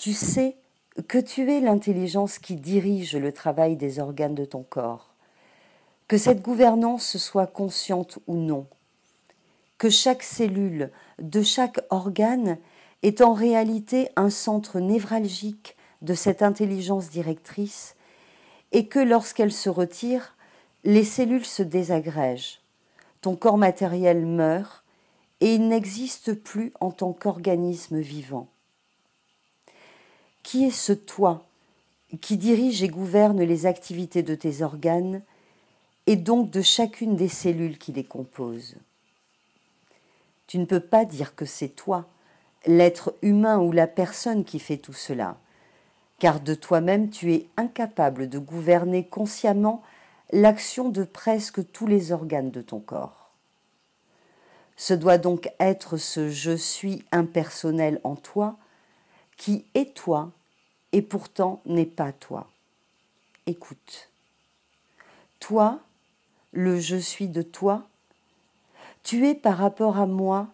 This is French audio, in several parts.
Tu sais que tu es l'intelligence qui dirige le travail des organes de ton corps, que cette gouvernance soit consciente ou non, que chaque cellule de chaque organe est en réalité un centre névralgique de cette intelligence directrice et que lorsqu'elle se retire, les cellules se désagrègent, ton corps matériel meurt et il n'existe plus en tant qu'organisme vivant. Qui est ce toi qui dirige et gouverne les activités de tes organes et donc de chacune des cellules qui les composent Tu ne peux pas dire que c'est toi, l'être humain ou la personne qui fait tout cela, car de toi-même tu es incapable de gouverner consciemment l'action de presque tous les organes de ton corps. Ce doit donc être ce je suis impersonnel en toi qui est toi et pourtant n'est pas toi. Écoute. Toi, le je suis de toi, tu es par rapport à moi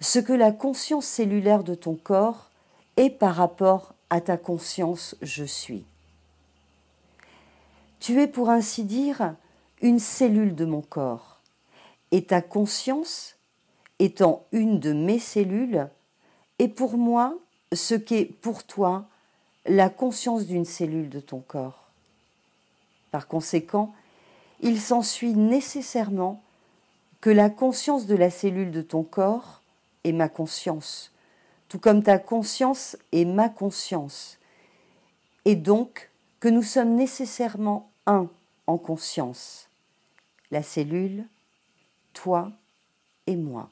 ce que la conscience cellulaire de ton corps est par rapport à ta conscience je suis. Tu es pour ainsi dire une cellule de mon corps, et ta conscience, étant une de mes cellules, est pour moi ce qu'est pour toi la conscience d'une cellule de ton corps. Par conséquent, il s'ensuit nécessairement que la conscience de la cellule de ton corps est ma conscience, tout comme ta conscience est ma conscience, et donc que nous sommes nécessairement un en conscience, la cellule, toi et moi.